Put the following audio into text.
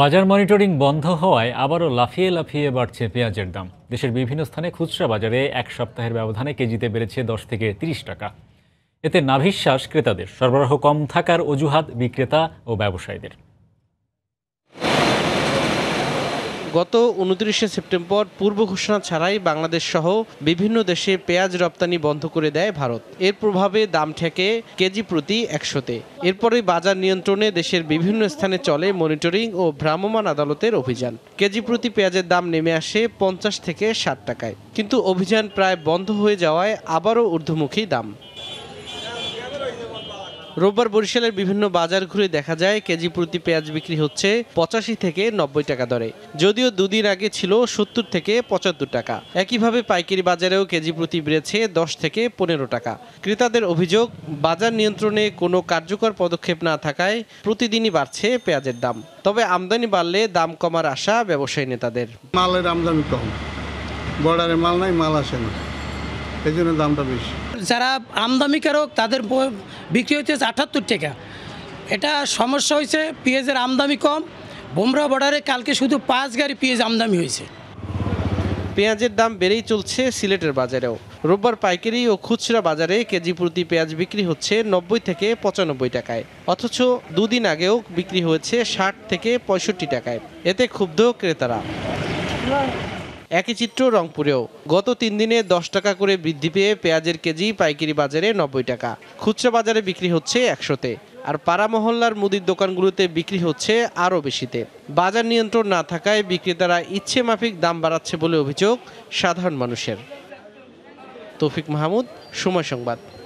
বাজার মনিটরিং বন্ধ হওয়ায় আবারও লাফিয়ে লাফিয়ে বাড়ছে পেঁয়াজের দাম দেশের বিভিন্ন স্থানে খুচরা বাজারে এক সপ্তাহের ব্যবধানে কেজিতে বেড়েছে দশ থেকে ৩০ টাকা এতে নাভিশ্বাস ক্রেতাদের সরবরাহ কম থাকার অজুহাত বিক্রেতা ও ব্যবসায়ীদের গত উনত্রিশে সেপ্টেম্বর পূর্ব ঘোষণা ছাড়াই বাংলাদেশ সহ বিভিন্ন দেশে পেঁয়াজ রপ্তানি বন্ধ করে দেয় ভারত এর প্রভাবে দাম ঠেকে কেজি প্রতি একশোতে এরপরে বাজার নিয়ন্ত্রণে দেশের বিভিন্ন স্থানে চলে মনিটরিং ও ভ্রাম্যমাণ আদালতের অভিযান কেজি প্রতি পেঁয়াজের দাম নেমে আসে পঞ্চাশ থেকে ষাট টাকায় কিন্তু অভিযান প্রায় বন্ধ হয়ে যাওয়ায় আবারও ঊর্ধ্বমুখী দাম রোববার বরিশালের বিভিন্ন বাজার ঘুরে দেখা যায় কেজি প্রতি পেঁয়াজ বিক্রি হচ্ছে পঁচাশি থেকে নব্বই টাকা দরে যদিও দুদিন আগে ছিল সত্তর থেকে পঁচাত্তর টাকা একইভাবে পাইকারি বাজারেও কেজি প্রতি বেড়েছে দশ থেকে পনেরো টাকা ক্রেতাদের অভিযোগ বাজার নিয়ন্ত্রণে কোনো কার্যকর পদক্ষেপ না থাকায় প্রতিদিনই বাড়ছে পেঁয়াজের দাম তবে আমদানি বাড়লে দাম কমার আশা ব্যবসায়ী নেতাদের মালের আমদানি কম বর্ডারে মাল নাই মাল আসে না এই জন্য দামটা বেশি যারা আমদামিকারক তাদের বিক্রি হচ্ছে আটাত্তর টাকা এটা সমস্যা হয়েছে পেঁয়াজের আমদামি কম বোমরা বর্ডারে কালকে শুধু পাঁচ গাড়ি পেঁয়াজ আমদামি হয়েছে পেঁয়াজের দাম বেড়েই চলছে সিলেটের বাজারেও রোববার পাইকারি ও খুচরা বাজারে কেজি প্রতি পেঁয়াজ বিক্রি হচ্ছে নব্বই থেকে পঁচানব্বই টাকায় অথচ দুদিন আগেও বিক্রি হয়েছে ষাট থেকে পঁয়ষট্টি টাকায় এতে ক্ষুব্ধ ক্রেতারা একই চিত্র রংপুরেও গত তিন দিনে দশ টাকা করে বৃদ্ধি পেয়ে পেঁয়াজের কেজি পাইকারি বাজারে নব্বই টাকা খুচরা বাজারে বিক্রি হচ্ছে একশোতে আর পাড়া মহল্লার মুদির দোকানগুলোতে বিক্রি হচ্ছে আরও বেশিতে বাজার নিয়ন্ত্রণ না থাকায় বিক্রেতারা ইচ্ছে মাফিক দাম বাড়াচ্ছে বলে অভিযোগ সাধারণ মানুষের তৌফিক মাহমুদ সময় সংবাদ